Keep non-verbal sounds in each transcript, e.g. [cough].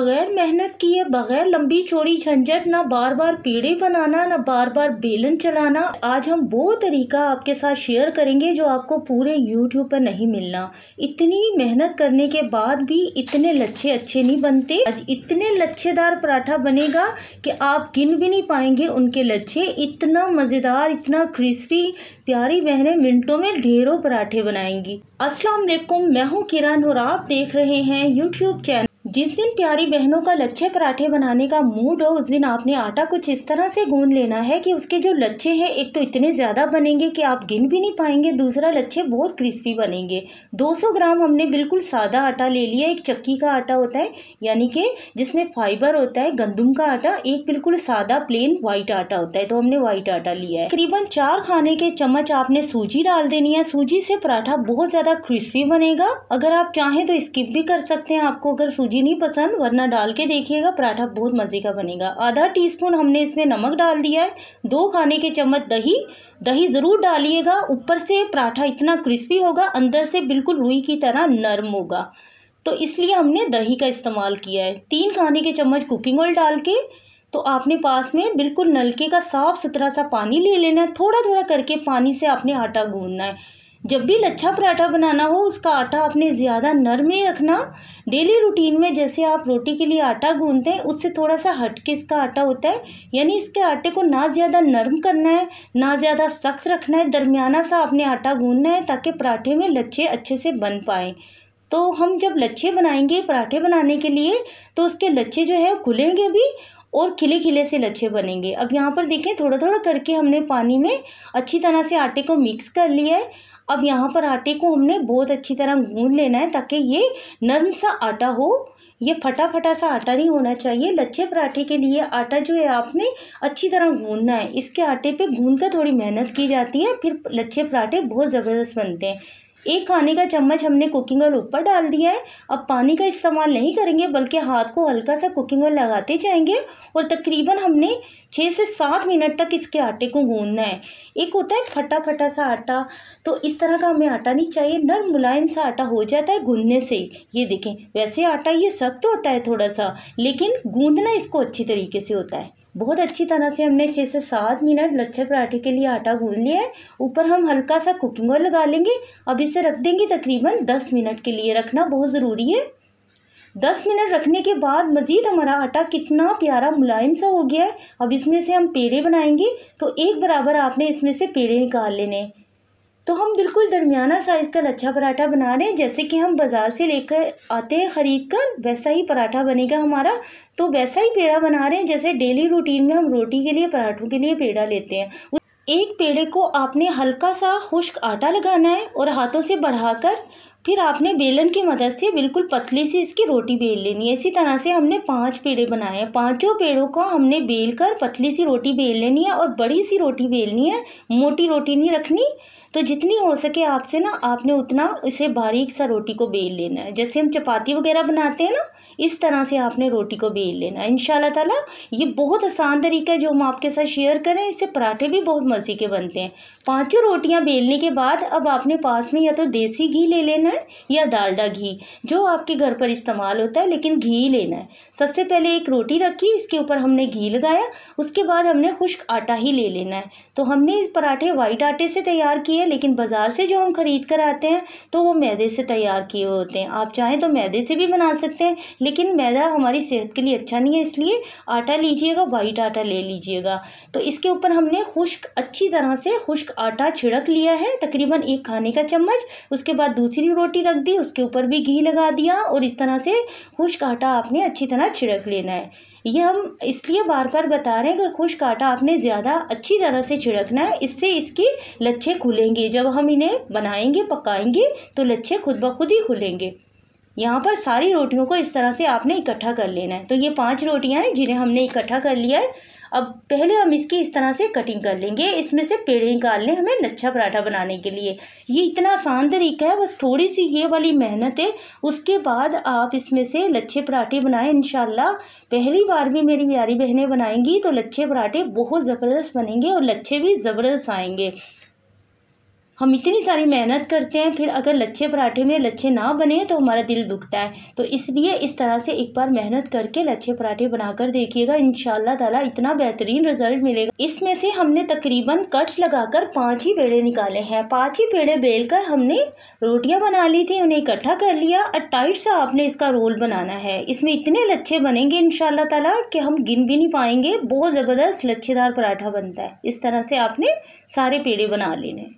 बगैर मेहनत किए बगैर लंबी चौड़ी झंझट ना बार बार पेड़े बनाना ना बार बार बेलन चलाना आज हम वो तरीका आपके साथ शेयर करेंगे जो आपको पूरे यूट्यूब पर नहीं मिलना इतनी मेहनत करने के बाद भी इतने लच्छे अच्छे नहीं बनते आज इतने लच्छेदार पराठा बनेगा कि आप गिन भी नहीं पाएंगे उनके लच्छे इतना मज़ेदार इतना क्रिस्पी प्यारी बहने मिनटों में ढेरों पराठे बनाएंगी असलम मैं हूँ किरण और आप देख रहे हैं यूट्यूब चैनल जिस दिन प्यारी बहनों का लच्छे पराठे बनाने का मूड हो उस दिन आपने आटा कुछ इस तरह से गूंद लेना है कि उसके जो लच्छे हैं एक तो इतने ज़्यादा बनेंगे कि आप गिन भी नहीं पाएंगे दूसरा लच्छे बहुत क्रिस्पी बनेंगे 200 ग्राम हमने बिल्कुल सादा आटा ले लिया एक चक्की का आटा होता है यानी कि जिसमें फाइबर होता है गंदुम का आटा एक बिल्कुल सादा प्लेन वाइट आटा होता है तो हमने वाइट आटा लिया है करीबन चार खाने के चम्मच आपने सूजी डाल देनी है सूजी से पराठा बहुत ज़्यादा क्रिस्पी बनेगा अगर आप चाहें तो स्किप भी कर सकते हैं आपको अगर सूजी चीनी पसंद वरना डाल के देखिएगा पराठा बहुत मज़े का बनेगा आधा टीस्पून हमने इसमें नमक डाल दिया है दो खाने के चम्मच दही दही ज़रूर डालिएगा ऊपर से पराठा इतना क्रिस्पी होगा अंदर से बिल्कुल रुई की तरह नरम होगा तो इसलिए हमने दही का इस्तेमाल किया है तीन खाने के चम्मच कुकिंग ऑयल डाल के तो आपने पास में बिल्कुल नलके का साफ़ सुथरा सा पानी ले लेना है थोड़ा थोड़ा करके पानी से आपने आटा गूंदना है जब भी लच्छा पराठा बनाना हो उसका आटा आपने ज़्यादा नरम नहीं रखना डेली रूटीन में जैसे आप रोटी के लिए आटा गूंदते हैं उससे थोड़ा सा हट के इसका आटा होता है यानी इसके आटे को ना ज़्यादा नरम करना है ना ज़्यादा सख्त रखना है दरमियाना सा आपने आटा गूंदना है ताकि पराठे में लच्छे अच्छे से बन पाएँ तो हम जब लच्छे बनाएंगे पराठे बनाने के लिए तो उसके लच्छे जो है खुलेंगे भी और खिले खिले से लच्छे बनेंगे अब यहाँ पर देखें थोड़ा थोड़ा करके हमने पानी में अच्छी तरह से आटे को मिक्स कर लिया है अब यहाँ पर आटे को हमने बहुत अच्छी तरह गूंद लेना है ताकि ये नरम सा आटा हो ये फटा फटा सा आटा नहीं होना चाहिए लच्छे पराठे के लिए आटा जो है आपने अच्छी तरह गूंदना है इसके आटे पे गूंद कर थोड़ी मेहनत की जाती है फिर लच्छे पराठे बहुत ज़बरदस्त बनते हैं एक खाने का चम्मच हमने कुकिंग ऑयल ऊपर डाल दिया है अब पानी का इस्तेमाल नहीं करेंगे बल्कि हाथ को हल्का सा कुकिंग ऑयल लगाते जाएंगे और तकरीबन हमने छः से सात मिनट तक इसके आटे को गूंदना है एक होता है फटा फटा सा आटा तो इस तरह का हमें आटा नहीं चाहिए नर्म मुलायम सा आटा हो जाता है गूंदने से ये देखें वैसे आटा ये सख्त होता है थोड़ा सा लेकिन गूंदना इसको अच्छी तरीके से होता है बहुत अच्छी तरह से हमने छः से सात मिनट लच्छा पराठे के लिए आटा गूंद लिया है ऊपर हम हल्का सा कुकिंग ऑयल लगा लेंगे अब इसे रख देंगे तकरीबन दस मिनट के लिए रखना बहुत ज़रूरी है दस मिनट रखने के बाद मज़ीद हमारा आटा कितना प्यारा मुलायम सा हो गया है अब इसमें से हम पेड़े बनाएंगे तो एक बराबर आपने इसमें से पेड़े निकाल लेने तो हम बिल्कुल दरमियाना साइज़ का लच्छा पराठा बना रहे हैं जैसे कि हम बाज़ार से लेकर आते हैं ख़रीद कर वैसा ही पराठा बनेगा हमारा तो वैसा ही पेड़ा बना रहे हैं जैसे डेली रूटीन में हम रोटी के लिए पराठों के लिए पेड़ा लेते हैं एक पेड़े को आपने हल्का सा खुश्क आटा लगाना है और हाथों से बढ़ाकर फिर आपने बेलन की मदद से बिल्कुल पतली सी इसकी रोटी बेल लेनी है इसी तरह से हमने पांच पेड़े बनाए हैं पांचों पेड़ों को हमने बेल कर पतली सी रोटी बेल लेनी है और बड़ी सी रोटी बेलनी है मोटी रोटी नहीं रखनी तो जितनी हो सके आपसे ना आपने उतना इसे बारीक सा रोटी को बेल लेना है जैसे हम चपाती वगैरह बनाते हैं ना इस तरह से आपने रोटी को बेल लेना है इन ताला ये बहुत आसान तरीका है जो हम आपके साथ शेयर करें इससे पराठे भी बहुत मज़े के बनते हैं पाँचों रोटियाँ बेलने के बाद अब आपने पास में या तो देसी घी ले लेना है या डालडा घी जो आपके घर पर इस्तेमाल होता है लेकिन घी लेना है सबसे पहले एक रोटी रखी इसके ऊपर हमने घी लगाया उसके बाद हमने खुश्क आटा ही ले लेना है तो हमने इस पराठे वाइट आटे से तैयार किए लेकिन बाज़ार से जो हम ख़रीद कर आते हैं तो वो मैदे से तैयार किए होते हैं आप चाहें तो मैदे से भी बना सकते हैं लेकिन मैदा हमारी सेहत के लिए अच्छा नहीं है इसलिए आटा लीजिएगा वाइट आटा ले लीजिएगा तो इसके ऊपर हमने खुश्क अच्छी तरह से खुश्क आटा छिड़क लिया है तकरीबन एक खाने का चम्मच उसके बाद दूसरी रोटी रख दी उसके ऊपर भी घी लगा दिया और इस तरह से खुश्क आटा आपने अच्छी तरह छिड़क लेना है ये हम इसलिए बार बार बता रहे हैं कि खुश्क आटा आपने ज़्यादा अच्छी तरह से छिड़कना है इससे इसकी लच्छे खुलेंगे जब हम इन्हें बनाएंगे पकाएंगे तो लच्छे खुद ब खुद ही खुलेंगे यहाँ पर सारी रोटियों को इस तरह से आपने इकट्ठा कर लेना है तो ये पांच रोटियाँ हैं जिन्हें हमने इकट्ठा कर लिया है अब पहले हम इसकी इस तरह से कटिंग कर लेंगे इसमें से पेड़े निकाल लें हमें लच्छा पराठा बनाने के लिए ये इतना आसान तरीका है बस थोड़ी सी ये वाली मेहनत है उसके बाद आप इसमें से लच्छे पराठे बनाएं इन पहली बार भी मेरी प्यारी बहनें बनाएंगी तो लच्छे पराठे बहुत ज़बरदस्त बनेंगे और लच्छे भी ज़बरदस्त आएंगे हम इतनी सारी मेहनत करते हैं फिर अगर लच्छे पराठे में लच्छे ना बने तो हमारा दिल दुखता है तो इसलिए इस तरह से एक बार मेहनत करके लच्छे पराठे बनाकर देखिएगा इन ताला इतना बेहतरीन रिजल्ट मिलेगा इसमें से हमने तकरीबन कट्स लगाकर पाँच ही पेड़े निकाले हैं पाँच ही पेड़े बेल कर हमने रोटियाँ बना ली थी उन्हें इकट्ठा कर लिया और टाइट सा आपने इसका रोल बनाना है इसमें इतने लच्छे बनेंगे इन ताला कि हम गिन भी नहीं पाएंगे बहुत ज़बरदस्त लच्छेदार पराठा बनता है इस तरह से आपने सारे पेड़े बना लेने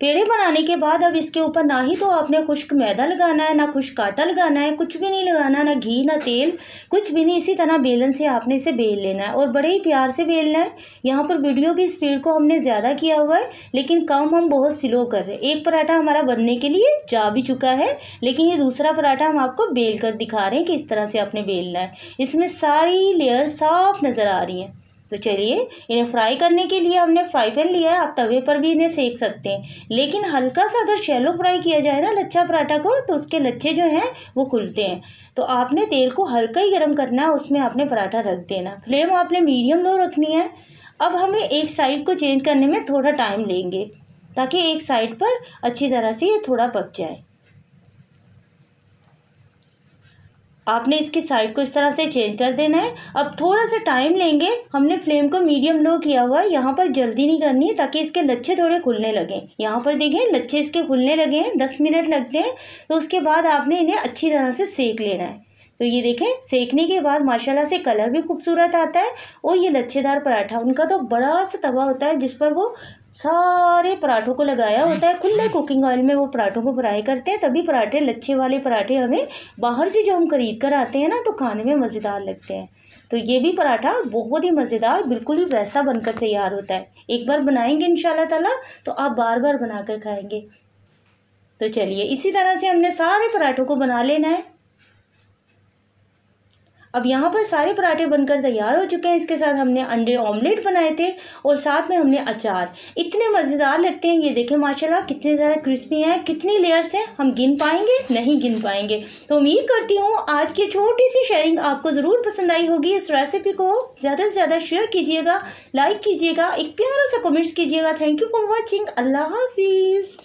पेड़े बनाने के बाद अब इसके ऊपर ना ही तो आपने खुश्क मैदा लगाना है ना खुश्क आटा लगाना है कुछ भी नहीं लगाना ना घी ना तेल कुछ भी नहीं इसी तरह बेलन से आपने इसे बेल लेना है और बड़े ही प्यार से बेलना है यहाँ पर वीडियो की स्पीड को हमने ज़्यादा किया हुआ है लेकिन कम हम बहुत स्लो कर रहे हैं एक पराठा हमारा बनने के लिए जा भी चुका है लेकिन ये दूसरा पराठा हम आपको बेल कर दिखा रहे हैं कि इस तरह से आपने बेलना है इसमें सारी लेयर साफ नज़र आ रही हैं तो चलिए इन्हें फ्राई करने के लिए हमने फ्राई पैन लिया है आप तवे पर भी इन्हें सेक सकते हैं लेकिन हल्का सा अगर शैलो फ्राई किया जाए ना लच्छा पराठा को तो उसके लच्छे जो हैं वो खुलते हैं तो आपने तेल को हल्का ही गर्म करना है उसमें आपने पराठा रख देना फ्लेम आपने मीडियम लो रखनी है अब हमें एक साइड को चेंज करने में थोड़ा टाइम लेंगे ताकि एक साइड पर अच्छी तरह से ये थोड़ा पक जाए आपने इसकी साइड को इस तरह से चेंज कर देना है अब थोड़ा सा टाइम लेंगे हमने फ्लेम को मीडियम लो किया हुआ है यहाँ पर जल्दी नहीं करनी है ताकि इसके लच्छे थोड़े खुलने लगे यहाँ पर देखें लच्छे इसके खुलने लगे हैं दस मिनट लगते हैं तो उसके बाद आपने इन्हें अच्छी तरह से सेक लेना है तो ये देखें सेकने के बाद माशाल्लाह से कलर भी खूबसूरत आता है और ये लच्छेदार पराठा उनका तो बड़ा सा तवा होता है जिस पर वो सारे पराठों को लगाया होता है खुले कुकिंग [laughs] ऑयल में वो पराठों को फ्राई करते हैं तभी पराठे लच्छे वाले पराठे हमें बाहर से जो हम खरीद कर आते हैं ना तो खाने में मज़ेदार लगते हैं तो ये भी पराठा बहुत ही मज़ेदार बिल्कुल ही वैसा बनकर तैयार होता है एक बार बनाएंगे इन ताला तो आप बार बार बना कर खाएँगे तो चलिए इसी तरह से हमने सारे पराठों को बना लेना है अब यहाँ पर सारे पराठे बनकर तैयार हो चुके हैं इसके साथ हमने अंडे ऑमलेट बनाए थे और साथ में हमने अचार इतने मज़ेदार लगते हैं ये देखें माशाल्लाह कितने ज़्यादा क्रिस्पी हैं कितनी लेयर्स हैं हम गिन पाएंगे नहीं गिन पाएंगे तो उम्मीद करती हूँ आज की छोटी सी शेयरिंग आपको ज़रूर पसंद आई होगी इस रेसिपी को ज़्यादा से ज़्यादा शेयर कीजिएगा लाइक कीजिएगा एक प्यारा सा कमेंट्स कीजिएगा थैंक यू फॉर वॉचिंग अल्लाह हाफिज़